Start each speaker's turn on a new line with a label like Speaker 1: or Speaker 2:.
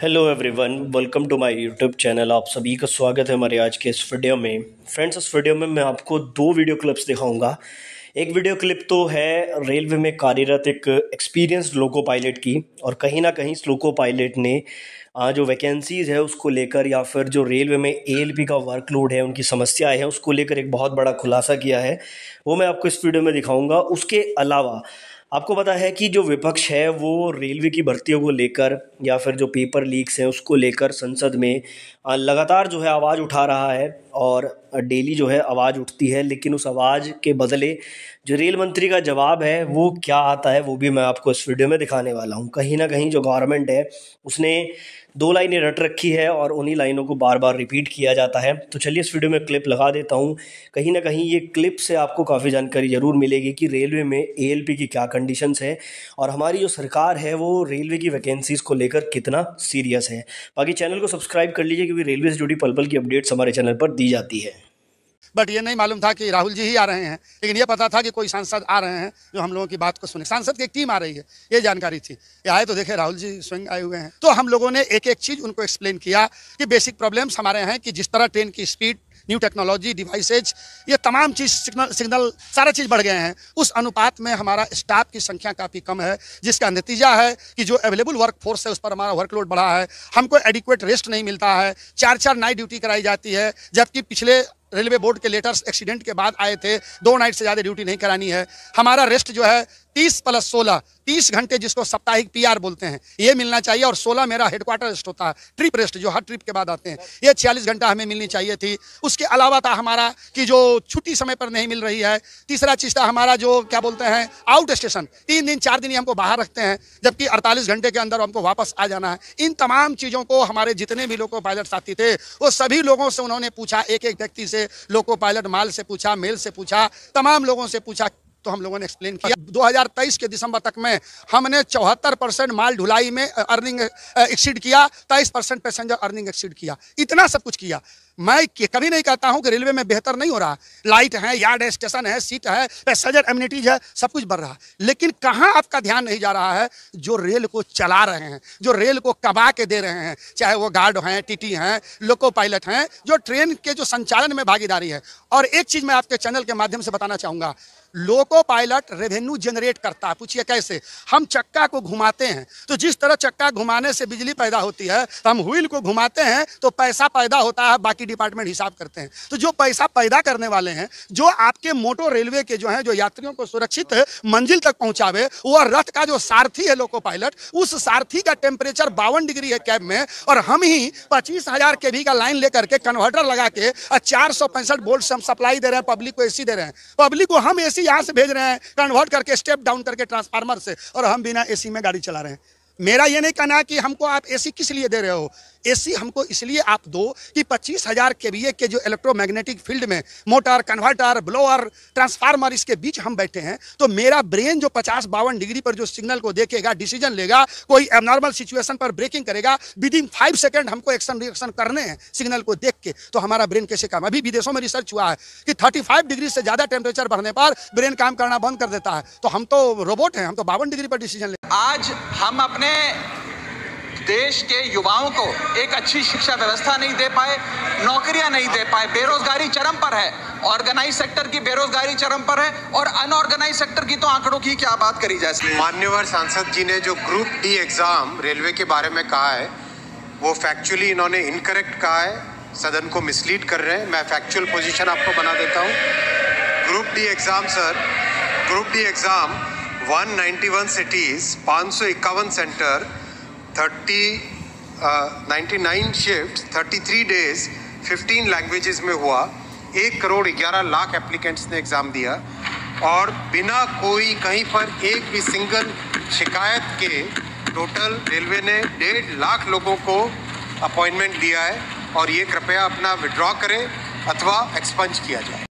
Speaker 1: hello everyone welcome to my YouTube channel आप सभी का स्वागत है हमारे आज के इस वीडियो में फ्रेंड्स इस वीडियो में मैं आपको दो वीडियो क्लिप्स दिखाऊंगा एक वीडियो क्लिप तो है रेलवे में कार्यरत एक एक्सपीरियंस्ड लोको पायलट की और कहीं ना कहीं इस लोको पायलट ने जो वैकेंसीज़ है उसको लेकर या फिर जो रेलवे में ए का वर्कलोड है उनकी समस्याएं हैं उसको लेकर एक बहुत बड़ा खुलासा किया है वो मैं आपको इस वीडियो में दिखाऊंगा उसके अलावा आपको पता है कि जो विपक्ष है वो रेलवे की भर्तियों को लेकर या फिर जो पेपर लीक्स हैं उसको लेकर संसद में लगातार जो है आवाज़ उठा रहा है और डेली जो है आवाज़ उठती है लेकिन उस आवाज़ के बदले जो रेल मंत्री का जवाब है वो क्या आता है वो भी मैं आपको इस वीडियो में दिखाने वाला हूँ कहीं ना कहीं जो गवर्नमेंट है उसने दो लाइनें रट रखी है और उन्हीं लाइनों को बार बार रिपीट किया जाता है तो चलिए इस वीडियो में क्लिप लगा देता हूँ कहीं ना कहीं ये क्लिप से आपको काफ़ी जानकारी ज़रूर मिलेगी कि रेलवे में ए की क्या कंडीशंस है और हमारी जो सरकार है वो रेलवे की वैकेंसीज़ को लेकर कितना सीरियस है बाकी चैनल को सब्सक्राइब कर लीजिए क्योंकि रेलवे से जुड़ी पल पल की अपडेट्स हमारे चैनल पर दी दी जाती है
Speaker 2: बट ये नहीं मालूम था कि राहुल जी ही आ रहे हैं लेकिन ये पता था कि
Speaker 1: कोई सांसद आ रहे
Speaker 2: हैं जो हम लोगों की बात को सुने सांसद की टीम आ रही है ये जानकारी थी ये आए तो देखे राहुल जी स्वयं आए हुए हैं तो हम लोगों ने एक एक चीज़ उनको एक्सप्लेन किया कि बेसिक प्रॉब्लम्स हमारे हैं कि जिस तरह ट्रेन की स्पीड न्यू टेक्नोलॉजी डिवाइसेज ये तमाम चीज़ सिग्नल सिग्नल सारा चीज़ बढ़ गए हैं उस अनुपात में हमारा स्टाफ की संख्या काफ़ी कम है जिसका नतीजा है कि जो अवेलेबल वर्क फोर्स है उस पर हमारा वर्कलोड बढ़ा है हमको एडिक्वेट रेस्ट नहीं मिलता है चार चार नाइट ड्यूटी कराई जाती है जबकि पिछले रेलवे बोर्ड के लेटर्स एक्सीडेंट के बाद आए थे दो नाइट से ज़्यादा ड्यूटी नहीं करानी है हमारा रेस्ट जो है तीस प्लस सोलह तीस घंटे जिसको साप्ताहिक पीआर बोलते हैं ये मिलना चाहिए और सोलह मेरा हेडक्वार्टर रेस्ट होता है ट्रिप रेस्ट जो हर ट्रिप के बाद आते हैं ये छियालीस घंटा हमें मिलनी चाहिए थी उसके अलावा था हमारा कि जो छुट्टी समय पर नहीं मिल रही है तीसरा चीज़ था हमारा जो क्या बोलते हैं आउट स्टेशन तीन दिन चार दिन हमको बाहर रखते हैं जबकि अड़तालीस घंटे के अंदर हमको वापस आ जाना है इन तमाम चीज़ों को हमारे जितने भी लोग पायलट साथी थे वो सभी लोगों से उन्होंने पूछा एक एक व्यक्ति से से लोको पायलट माल से पूछा मेल से पूछा तमाम लोगों से पूछा तो हम लोगों ने एक्सप्लेन किया 2023 के दिसंबर तक में हमने चौहत्तर परसेंट माल ढुलाई में अर्निंग एक्सीड किया तेईस परसेंट पैसेंजर अर्निंग एक्सीड किया इतना सब कुछ किया मैं कभी नहीं कहता हूं कि रेलवे में बेहतर नहीं हो रहा लाइट है यार्ड है स्टेशन है सीट है पैसेंजर एम्यूनिटीज है सब कुछ बढ़ रहा लेकिन कहाँ आपका ध्यान नहीं जा रहा है जो रेल को चला रहे हैं जो रेल को कबा के दे रहे हैं चाहे वो गार्ड हैं टीटी हैं लोको पायलट हैं जो ट्रेन के जो संचालन में भागीदारी है और एक चीज़ मैं आपके चैनल के माध्यम से बताना चाहूँगा लोको पायलट रेवेन्यू जनरेट करता है पूछिए कैसे हम चक्का को घुमाते हैं तो जिस तरह चक्का घुमाने से बिजली पैदा होती है तो हम व्हील को घुमाते हैं तो पैसा पैदा होता है बाकी डिपार्टमेंट हिसाब करते हैं तो जो पैसा पैदा करने वाले हैं जो आपके मोटो रेलवे के जो हैं जो यात्रियों को सुरक्षित मंजिल तक पहुंचावे वह रथ का जो सारथी है लोको पायलट उस सारथी का टेम्परेचर बावन डिग्री है कैब में और हम ही पच्चीस हजार के भी का लाइन लेकर के कन्वर्टर लगा के चार सौ पैंसठ वोल्ट हम सप्लाई दे रहे हैं पब्लिक को एसी दे रहे हैं पब्लिक को हम एसी एसी यहाँ से भेज रहे हैं कन्वर्ट करके स्टेप डाउन करके ट्रांसफार्मर से और हम बिना एसी में गाड़ी चला रहे हैं मेरा ये नहीं कहना है कि हमको आप एसी किस लिए दे रहे हो एसी हमको इसलिए आप दो कि पच्चीस हज़ार के वी के जो इलेक्ट्रोमैग्नेटिक फील्ड में मोटर कन्वर्टर ब्लोअर ट्रांसफार्मर इसके बीच हम बैठे हैं तो मेरा ब्रेन जो पचास बावन डिग्री पर जो सिग्नल को देखेगा डिसीजन लेगा कोई एबनॉर्मल सिचुएशन पर ब्रेकिंग करेगा विद इन फाइव सेकेंड हमको एक्शन रिएक्शन करने हैं सिग्नल को देख के तो हमारा ब्रेन कैसे काम अभी विदेशों में रिसर्च हुआ है कि थर्टी डिग्री से ज़्यादा टेम्परेचर बढ़ने पर ब्रेन काम करना बंद कर देता है तो हम तो रोबोट हैं हम तो बावन डिग्री पर डिसीजन ले आज हम अपने देश
Speaker 3: के युवाओं को एक अच्छी शिक्षा व्यवस्था नहीं दे पाए नौकरियां नहीं दे पाए बेरोजगारी चरम पर है ऑर्गेनाइज सेक्टर की बेरोजगारी चरम पर है और अनऑर्गेनाइज सेक्टर की तो आंकड़ों की क्या बात करी जाए मान्यवर सांसद जी ने जो ग्रुप डी एग्जाम रेलवे के बारे में कहा है वो फैक्चुअली इन्होंने इनकरेक्ट कहा है सदन को मिसलीड कर रहे हैं मैं फैक्चुअल पोजिशन आपको बना देता हूँ group D exam sir group D exam 191 cities पाँच centre thirty ninety nine shift thirty three days fifteen languages में हुआ एक करोड़ ग्यारह लाख एप्लीकेंट्स ने एग्ज़ाम दिया और बिना कोई कहीं पर एक भी सिंगल शिकायत के टोटल रेलवे ने डेढ़ लाख लोगों को अपॉइंटमेंट दिया है और ये कृपया अपना विड्रॉ करें अथवा एक्सपंज किया जाए